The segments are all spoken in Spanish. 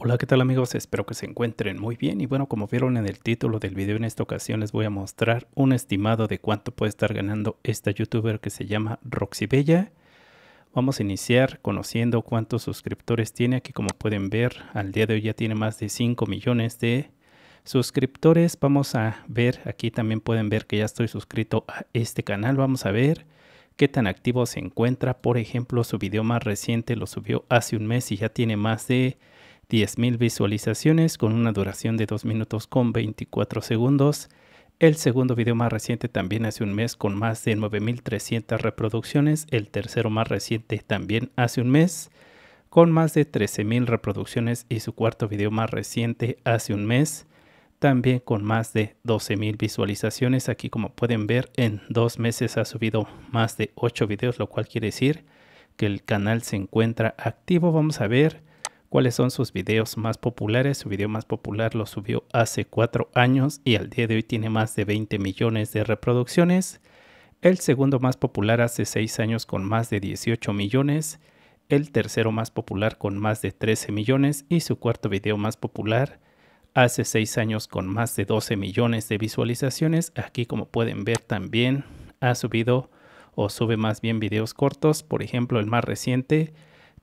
Hola, ¿qué tal amigos? Espero que se encuentren muy bien y bueno, como vieron en el título del video en esta ocasión les voy a mostrar un estimado de cuánto puede estar ganando esta youtuber que se llama Bella Vamos a iniciar conociendo cuántos suscriptores tiene. Aquí como pueden ver, al día de hoy ya tiene más de 5 millones de suscriptores. Vamos a ver, aquí también pueden ver que ya estoy suscrito a este canal. Vamos a ver qué tan activo se encuentra. Por ejemplo, su video más reciente lo subió hace un mes y ya tiene más de 10.000 visualizaciones con una duración de 2 minutos con 24 segundos. El segundo video más reciente también hace un mes con más de 9.300 reproducciones. El tercero más reciente también hace un mes con más de 13.000 reproducciones y su cuarto video más reciente hace un mes también con más de 12.000 visualizaciones. Aquí como pueden ver en dos meses ha subido más de 8 videos, lo cual quiere decir que el canal se encuentra activo. Vamos a ver cuáles son sus videos más populares. Su video más popular lo subió hace cuatro años y al día de hoy tiene más de 20 millones de reproducciones. El segundo más popular hace seis años con más de 18 millones. El tercero más popular con más de 13 millones. Y su cuarto video más popular hace seis años con más de 12 millones de visualizaciones. Aquí como pueden ver también ha subido o sube más bien videos cortos. Por ejemplo, el más reciente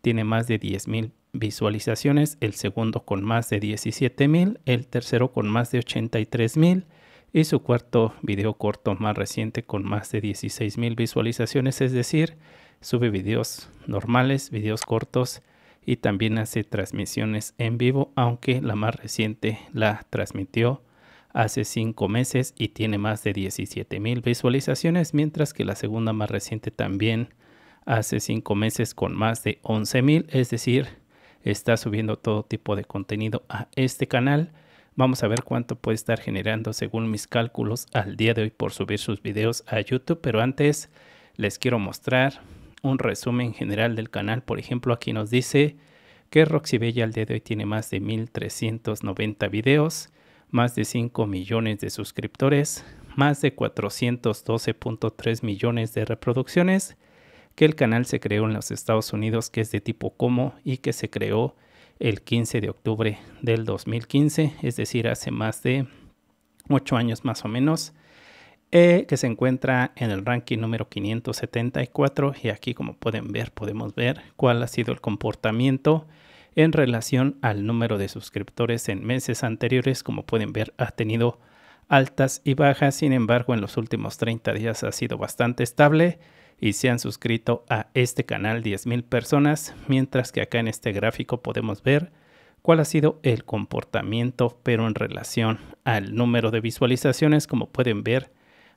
tiene más de 10 mil visualizaciones, el segundo con más de 17.000, el tercero con más de 83.000 y su cuarto video corto más reciente con más de 16.000 visualizaciones, es decir, sube videos normales, videos cortos y también hace transmisiones en vivo, aunque la más reciente la transmitió hace 5 meses y tiene más de 17.000 visualizaciones, mientras que la segunda más reciente también hace 5 meses con más de 11.000, es decir, está subiendo todo tipo de contenido a este canal. Vamos a ver cuánto puede estar generando según mis cálculos al día de hoy por subir sus videos a YouTube. Pero antes les quiero mostrar un resumen general del canal. Por ejemplo, aquí nos dice que Roxy Bella al día de hoy tiene más de 1390 videos, más de 5 millones de suscriptores, más de 412.3 millones de reproducciones que el canal se creó en los Estados Unidos, que es de tipo como y que se creó el 15 de octubre del 2015, es decir, hace más de 8 años más o menos, eh, que se encuentra en el ranking número 574 y aquí como pueden ver podemos ver cuál ha sido el comportamiento en relación al número de suscriptores en meses anteriores, como pueden ver ha tenido altas y bajas, sin embargo en los últimos 30 días ha sido bastante estable y se han suscrito a este canal 10.000 personas, mientras que acá en este gráfico podemos ver cuál ha sido el comportamiento, pero en relación al número de visualizaciones, como pueden ver,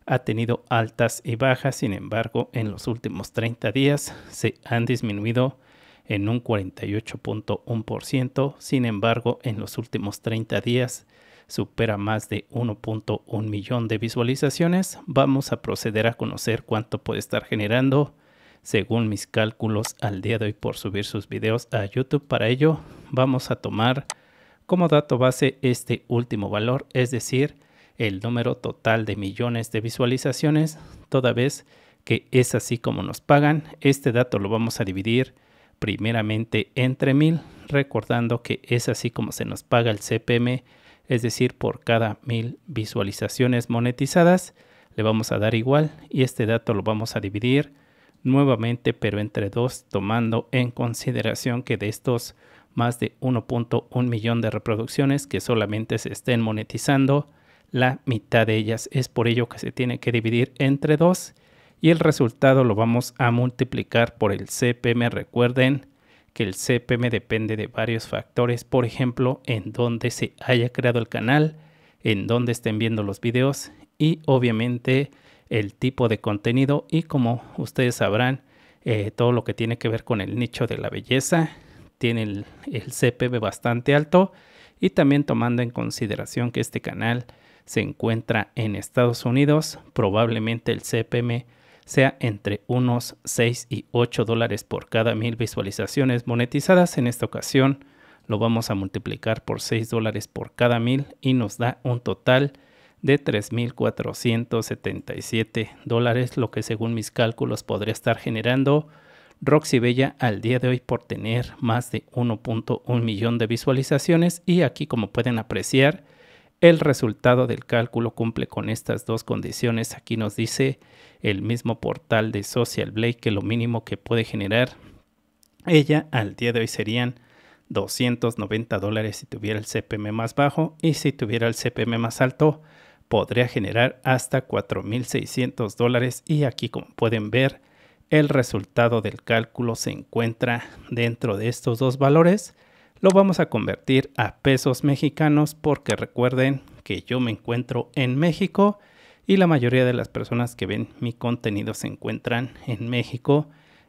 ha tenido altas y bajas, sin embargo, en los últimos 30 días se han disminuido en un 48.1%, sin embargo, en los últimos 30 días supera más de 1.1 millón de visualizaciones, vamos a proceder a conocer cuánto puede estar generando según mis cálculos al día de hoy por subir sus videos a YouTube. Para ello vamos a tomar como dato base este último valor, es decir, el número total de millones de visualizaciones, toda vez que es así como nos pagan. Este dato lo vamos a dividir primeramente entre mil, recordando que es así como se nos paga el CPM es decir, por cada mil visualizaciones monetizadas, le vamos a dar igual y este dato lo vamos a dividir nuevamente, pero entre dos, tomando en consideración que de estos más de 1.1 millón de reproducciones que solamente se estén monetizando, la mitad de ellas. Es por ello que se tiene que dividir entre dos y el resultado lo vamos a multiplicar por el CPM. Recuerden, que el CPM depende de varios factores, por ejemplo, en donde se haya creado el canal, en donde estén viendo los videos y obviamente el tipo de contenido y como ustedes sabrán, eh, todo lo que tiene que ver con el nicho de la belleza tiene el, el CPM bastante alto y también tomando en consideración que este canal se encuentra en Estados Unidos, probablemente el CPM sea entre unos 6 y 8 dólares por cada mil visualizaciones monetizadas en esta ocasión. Lo vamos a multiplicar por 6 dólares por cada mil y nos da un total de 3.477 dólares, lo que según mis cálculos podría estar generando Roxy Bella al día de hoy por tener más de 1.1 millón de visualizaciones y aquí como pueden apreciar el resultado del cálculo cumple con estas dos condiciones. Aquí nos dice el mismo portal de Social Blade que lo mínimo que puede generar ella al día de hoy serían 290 dólares si tuviera el CPM más bajo y si tuviera el CPM más alto podría generar hasta 4.600 dólares y aquí como pueden ver el resultado del cálculo se encuentra dentro de estos dos valores lo vamos a convertir a pesos mexicanos porque recuerden que yo me encuentro en México y la mayoría de las personas que ven mi contenido se encuentran en México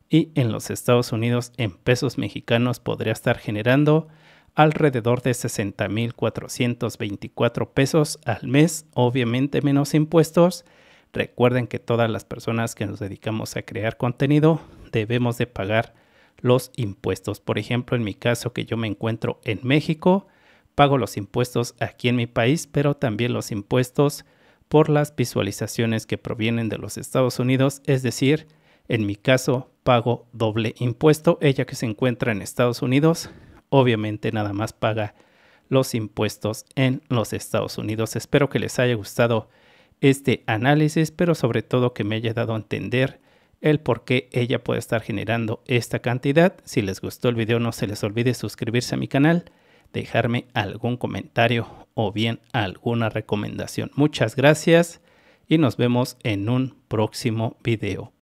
y en los Estados Unidos en pesos mexicanos podría estar generando alrededor de 60.424 pesos al mes, obviamente menos impuestos. Recuerden que todas las personas que nos dedicamos a crear contenido debemos de pagar los impuestos. Por ejemplo, en mi caso que yo me encuentro en México, pago los impuestos aquí en mi país, pero también los impuestos por las visualizaciones que provienen de los Estados Unidos, es decir, en mi caso pago doble impuesto, ella que se encuentra en Estados Unidos, obviamente nada más paga los impuestos en los Estados Unidos. Espero que les haya gustado este análisis, pero sobre todo que me haya dado a entender el por qué ella puede estar generando esta cantidad. Si les gustó el video no se les olvide suscribirse a mi canal, dejarme algún comentario o bien alguna recomendación. Muchas gracias y nos vemos en un próximo video.